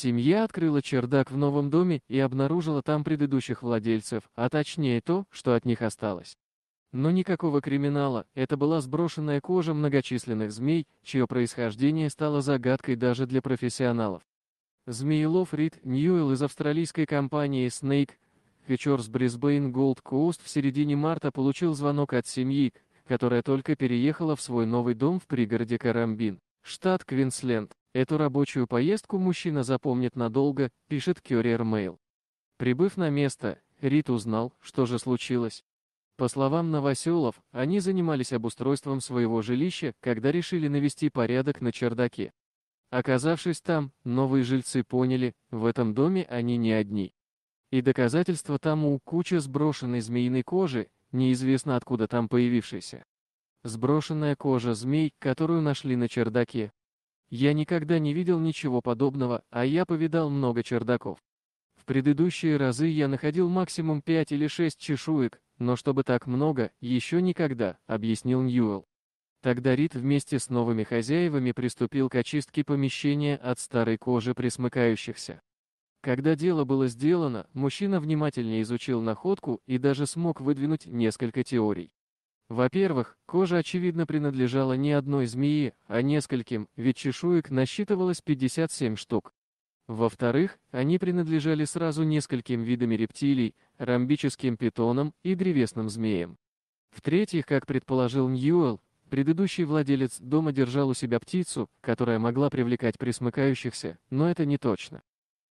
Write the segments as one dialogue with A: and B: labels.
A: Семья открыла чердак в новом доме и обнаружила там предыдущих владельцев, а точнее то, что от них осталось. Но никакого криминала, это была сброшенная кожа многочисленных змей, чье происхождение стало загадкой даже для профессионалов. Змеелов Рид Ньюэлл из австралийской компании Snake Features Brisbane Gold Coast в середине марта получил звонок от семьи, которая только переехала в свой новый дом в пригороде Карамбин, штат Квинсленд. Эту рабочую поездку мужчина запомнит надолго, пишет Courier мейл Прибыв на место, Рит узнал, что же случилось. По словам новоселов, они занимались обустройством своего жилища, когда решили навести порядок на чердаке. Оказавшись там, новые жильцы поняли, в этом доме они не одни. И доказательство тому куча сброшенной змеиной кожи, неизвестно откуда там появившейся. Сброшенная кожа змей, которую нашли на чердаке, я никогда не видел ничего подобного, а я повидал много чердаков. В предыдущие разы я находил максимум 5 или 6 чешуек, но чтобы так много, еще никогда, объяснил Ньюэлл. Тогда Рид вместе с новыми хозяевами приступил к очистке помещения от старой кожи присмыкающихся. Когда дело было сделано, мужчина внимательнее изучил находку и даже смог выдвинуть несколько теорий. Во-первых, кожа очевидно принадлежала не одной змеи, а нескольким, ведь чешуек насчитывалось 57 штук. Во-вторых, они принадлежали сразу нескольким видам рептилий, ромбическим питонам и древесным змеям. В-третьих, как предположил Ньюэлл, предыдущий владелец дома держал у себя птицу, которая могла привлекать присмыкающихся, но это не точно.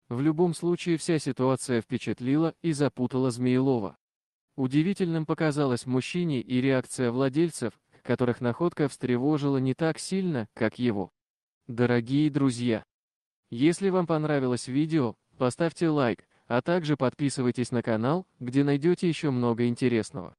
A: В любом случае вся ситуация впечатлила и запутала Змеелова. Удивительным показалось мужчине и реакция владельцев, которых находка встревожила не так сильно, как его. Дорогие друзья! Если вам понравилось видео, поставьте лайк, а также подписывайтесь на канал, где найдете еще много интересного.